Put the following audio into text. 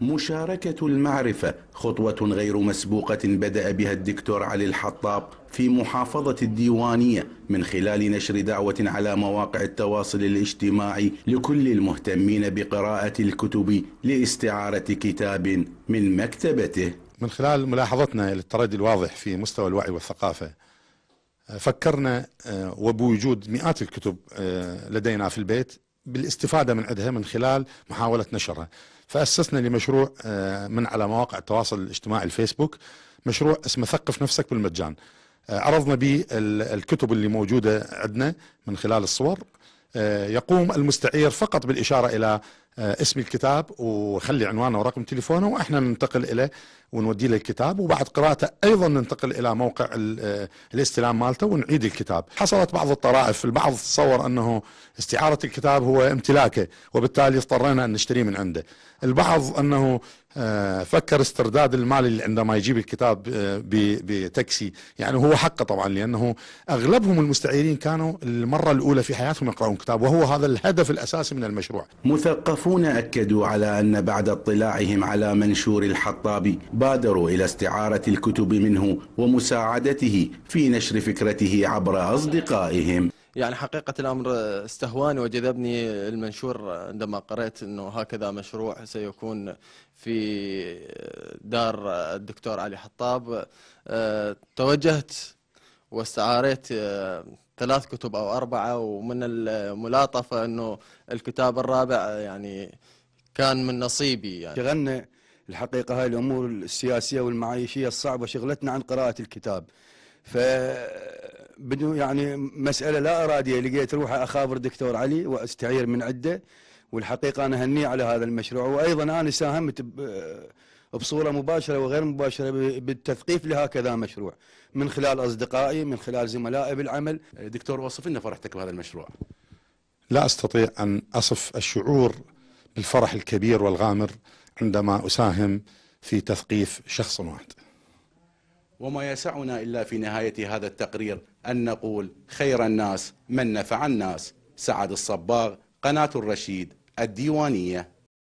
مشاركة المعرفة خطوة غير مسبوقة بدأ بها الدكتور علي الحطاب في محافظة الديوانية من خلال نشر دعوة على مواقع التواصل الاجتماعي لكل المهتمين بقراءة الكتب لاستعارة كتاب من مكتبته من خلال ملاحظتنا للتردي الواضح في مستوى الوعي والثقافة فكرنا آه، وبوجود مئات الكتب آه، لدينا في البيت بالاستفادة من عندها من خلال محاولة نشرها فأسسنا لمشروع آه، من على مواقع التواصل الاجتماعي الفيسبوك مشروع اسمه ثقف نفسك بالمجان آه، عرضنا به الكتب اللي موجودة عندنا من خلال الصور آه، يقوم المستعير فقط بالإشارة إلى آه، اسم الكتاب وخلي عنوانه ورقم تليفونه واحنا ننتقل اليه ونودي له الكتاب وبعد قراءته ايضا ننتقل الى موقع آه، الاستلام مالته ونعيد الكتاب حصلت بعض الطرائف البعض تصور انه استعاره الكتاب هو امتلاكه وبالتالي اضطرينا ان نشتريه من عنده البعض انه آه، فكر استرداد المال عندما يجيب الكتاب آه، بتاكسي يعني هو حقه طبعا لانه اغلبهم المستعيرين كانوا المره الاولى في حياتهم يقرؤون كتاب وهو هذا الهدف الاساسي من المشروع. مثقفون اكدوا على ان بعد اطلاعهم على منشور الحطابي بادروا الى استعاره الكتب منه ومساعدته في نشر فكرته عبر اصدقائهم. يعني حقيقة الأمر استهواني وجذبني المنشور عندما قرأت أنه هكذا مشروع سيكون في دار الدكتور علي حطاب آه، توجهت واستعاريت آه، ثلاث كتب أو أربعة ومن الملاطفة أنه الكتاب الرابع يعني كان من نصيبي يعني شغلنا الحقيقة هاي الأمور السياسية والمعايشية الصعبة شغلتنا عن قراءة الكتاب ف بدون يعني مساله لا اراديه لقيت روحي اخابر دكتور علي واستعير من عده والحقيقه انا هني على هذا المشروع وايضا انا ساهمت بصوره مباشره وغير مباشره بالتثقيف لهكذا مشروع من خلال اصدقائي من خلال زملائي بالعمل دكتور وصف لنا فرحتك بهذا المشروع لا استطيع ان اصف الشعور بالفرح الكبير والغامر عندما اساهم في تثقيف شخص واحد وما يسعنا إلا في نهاية هذا التقرير أن نقول خير الناس من نفع الناس سعد الصباغ قناة الرشيد الديوانية